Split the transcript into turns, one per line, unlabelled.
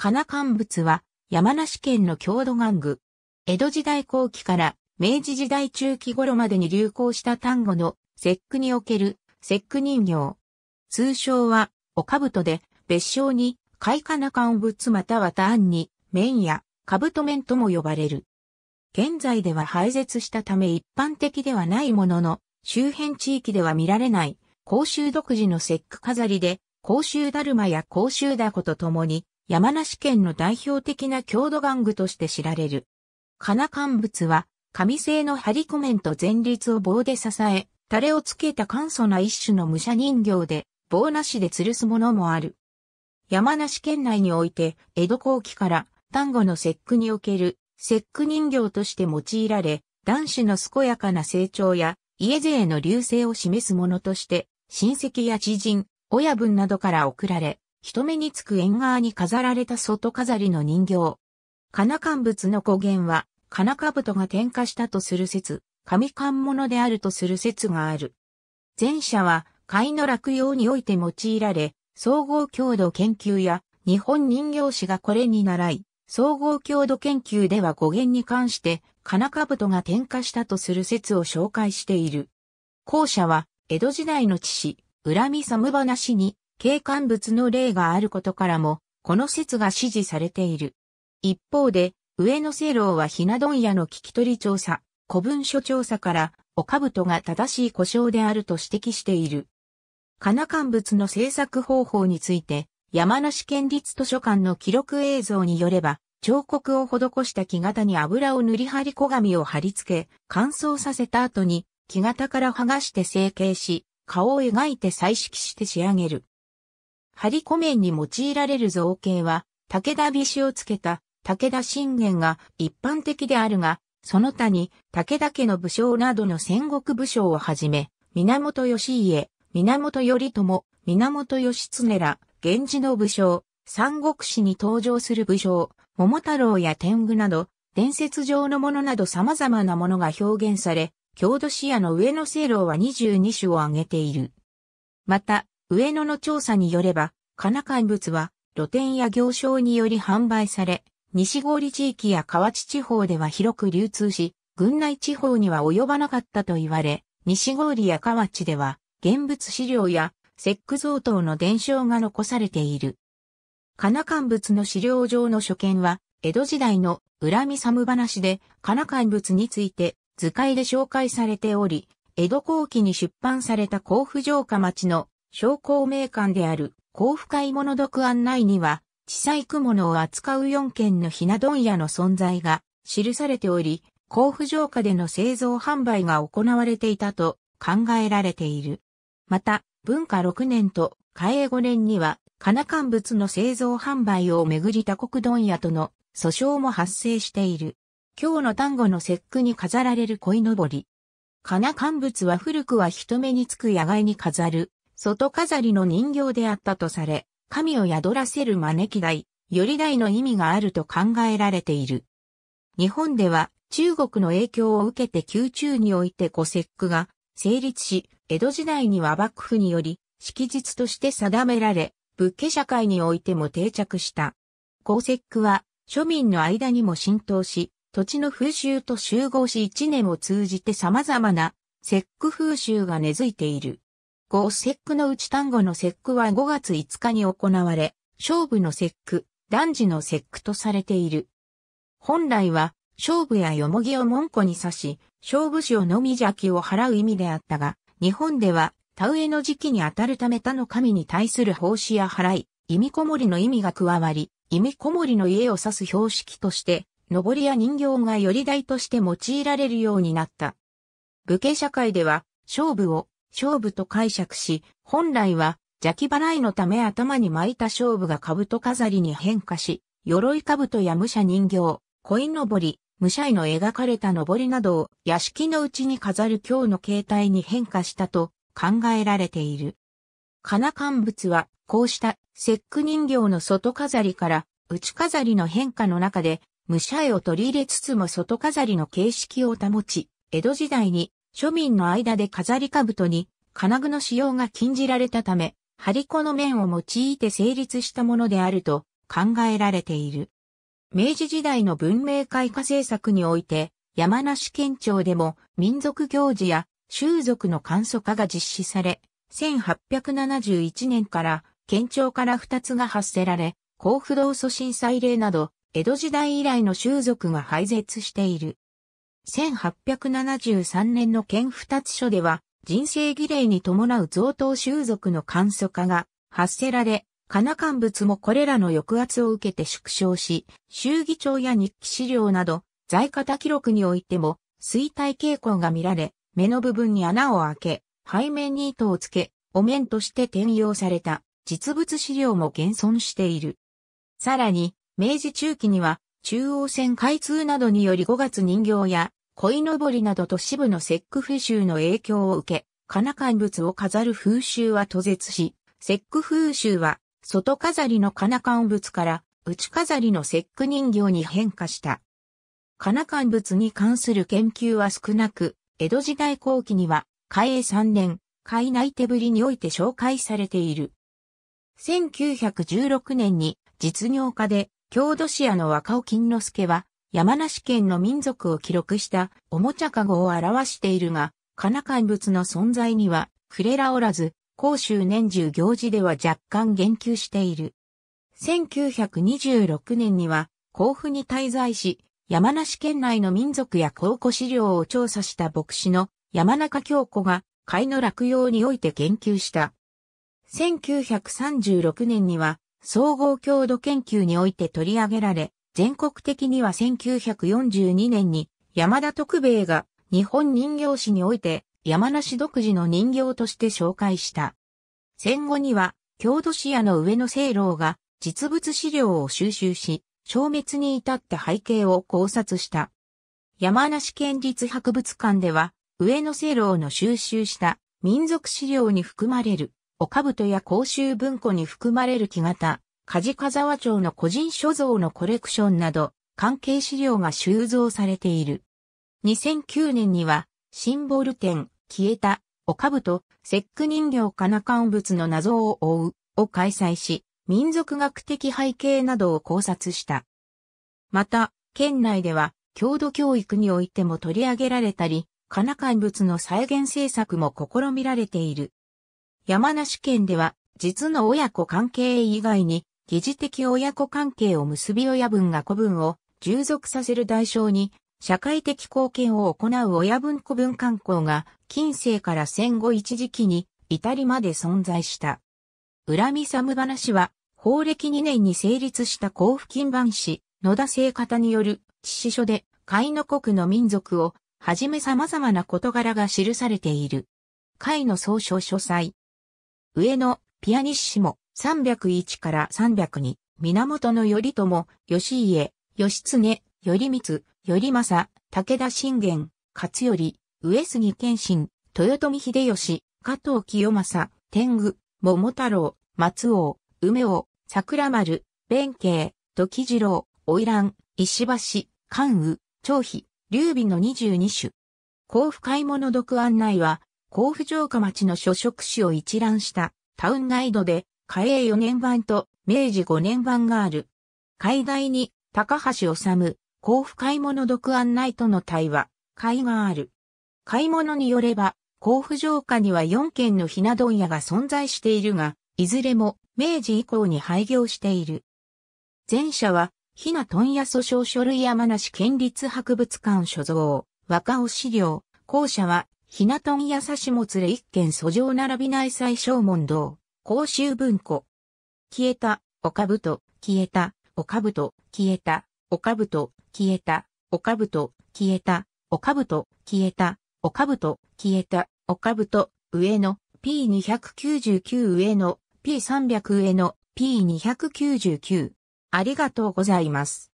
かな乾物は山梨県の郷土玩具。江戸時代後期から明治時代中期頃までに流行した単語の節句における節句人形。通称はおとで別称に貝かな乾物または単に麺や兜麺とも呼ばれる。現在では廃絶したため一般的ではないものの、周辺地域では見られない、公衆独自の節句飾りで、公衆だるまや公衆だことともに、山梨県の代表的な郷土玩具として知られる。かな乾物は、紙製の張り込めんと前立を棒で支え、タレをつけた簡素な一種の武者人形で、棒なしで吊るすものもある。山梨県内において、江戸後期から丹後の節句における節句人形として用いられ、男子の健やかな成長や家勢の流星を示すものとして、親戚や知人、親分などから贈られ、人目につく縁側に飾られた外飾りの人形。かな物の語源は、かなかぶとが点火したとする説、神勘物であるとする説がある。前者は、貝の落葉において用いられ、総合郷土研究や日本人形師がこれに習い、総合郷土研究では語源に関して、かなかぶとが点火したとする説を紹介している。後者は、江戸時代の知史、恨み寒話に、景観物の例があることからも、この説が支持されている。一方で、上野正郎はひな問屋の聞き取り調査、古文書調査から、おとが正しい故障であると指摘している。金な乾物の制作方法について、山梨県立図書館の記録映像によれば、彫刻を施した木型に油を塗り張り小紙を貼り付け、乾燥させた後に木型から剥がして成形し、顔を描いて彩色して仕上げる。張り湖面に用いられる造形は、武田菱をつけた武田信玄が一般的であるが、その他に武田家の武将などの戦国武将をはじめ、源義家、源頼朝、源義経ら、源氏の武将、三国志に登場する武将、桃太郎や天狗など、伝説上のものなど様々なものが表現され、郷土視野の上の聖楼は22種を挙げている。また、上野の調査によれば、金な物は露店や行商により販売され、西郡地域や河内地方では広く流通し、郡内地方には及ばなかったと言われ、西郡や河内では、現物資料や節句贈答の伝承が残されている。金な乾物の資料上の所見は、江戸時代の恨み寒話で、金な乾物について図解で紹介されており、江戸後期に出版された甲府城下町の商工名館である甲府買物読案内には、地細工物を扱う4軒のひな問屋の存在が記されており、甲府城下での製造販売が行われていたと考えられている。また、文化6年と嘉永5年には、金な乾物の製造販売をめぐり他国問屋との訴訟も発生している。今日の単語の節句に飾られる鯉のぼり。金な乾物は古くは人目につく野外に飾る外飾りの人形であったとされ、神を宿らせる招き台、より台の意味があると考えられている。日本では中国の影響を受けて宮中において五節句が成立し、江戸時代には幕府により、式日として定められ、仏家社会においても定着した。五節句は庶民の間にも浸透し、土地の風習と集合し一年を通じて様々な節句風習が根付いている。五節句のうち単語の節句は5月5日に行われ、勝負の節句、男児の節句とされている。本来は、勝負やよもぎを門戸に刺し、勝負師をのみ邪気を払う意味であったが、日本では、田植えの時期にあたるため他の神に対する奉仕や払い、意味こもりの意味が加わり、意味こもりの家を指す標識として、上りや人形がより台として用いられるようになった。武家社会では、勝負を勝負と解釈し、本来は邪気払いのため頭に巻いた勝負が兜飾りに変化し、鎧兜や武者人形、鯉のぼり、武者への描かれたのぼりなどを屋敷のうちに飾る今日の形態に変化したと考えられている。金乾物は、こうした節句人形の外飾りから内飾りの変化の中で、武者絵を取り入れつつも外飾りの形式を保ち、江戸時代に庶民の間で飾り兜に金具の使用が禁じられたため、張り子の面を用いて成立したものであると考えられている。明治時代の文明開化政策において、山梨県庁でも民族行事や宗族の簡素化が実施され、1871年から県庁から2つが発せられ、甲府動祖震祭礼など、江戸時代以来の宗族が廃絶している。1873年の県二つ書では、人生儀礼に伴う贈答習俗の簡素化が発せられ、かな物もこれらの抑圧を受けて縮小し、衆議帳や日記資料など、在方記録においても、衰退傾向が見られ、目の部分に穴を開け、背面に糸をつけ、お面として転用された実物資料も現存している。さらに、明治中期には中央線開通などにより5月人形や鯉のぼりなど都市部の節句風習の影響を受け、金な乾物を飾る風習は途絶し、節句風習は、外飾りの金な乾物から、内飾りの節句人形に変化した。金な乾物に関する研究は少なく、江戸時代後期には、海永3年、海内手ぶりにおいて紹介されている。1916年に、実業家で、郷土市屋の若尾金之助は、山梨県の民族を記録したおもちゃかごを表しているが、かな怪物の存在には触れらおらず、公州年中行事では若干言及している。1926年には甲府に滞在し、山梨県内の民族や考古資料を調査した牧師の山中京子が貝の落葉において言及した。1936年には総合郷土研究において取り上げられ、全国的には1942年に山田徳兵衛が日本人形史において山梨独自の人形として紹介した。戦後には郷土史屋の上野清老が実物資料を収集し、消滅に至った背景を考察した。山梨県立博物館では、上野清老の収集した民族資料に含まれる、おとや公衆文庫に含まれる木型、梶川町の個人所蔵のコレクションなど、関係資料が収蔵されている。2009年には、シンボル展、消えた、おかぶと、節句人形かなかん物の謎を追う、を開催し、民族学的背景などを考察した。また、県内では、郷土教育においても取り上げられたり、かなかん物の再現政策も試みられている。山梨県では、実の親子関係以外に、疑似的親子関係を結び親分が子分を従属させる代償に、社会的貢献を行う親分子分観光が、近世から戦後一時期に至りまで存在した。恨み寒話は、法暦2年に成立した交付金版史、野田聖方による、致死書で、海の国の民族を、はじめ様々な事柄が記されている。会の総称書斎。上野、ピアニッシモ。301から302、源頼朝、義家、義経、頼光、頼政、武田信玄、勝頼、上杉謙信、豊臣秀吉、加藤清正、天狗、桃太郎、松王、梅王、桜丸、弁慶、時次郎、花魁、石橋、関羽、張飛、劉備の22種。甲府買い物読案内は、甲府城下町の諸職種を一覧したタウンガイドで、嘉永4年版と明治5年版がある。海外に高橋治、甲府買い物独案内との対話、会がある。買い物によれば、甲府城下には4軒のひな問屋が存在しているが、いずれも明治以降に廃業している。前者は、ひな問屋訴訟書類山梨県立博物館所蔵、若尾資料、後者は、ひな問屋差しもつれ1軒訴状並び内最小問堂、公衆文庫。消えた、おかぶと、消えた、おかぶと、消えた、おかぶと、消えた、おかぶと、消えた、おかぶと、消えた、おかぶと、消えた、岡部と、上の、P299 上の、P300 上の、P299。ありがとうございます。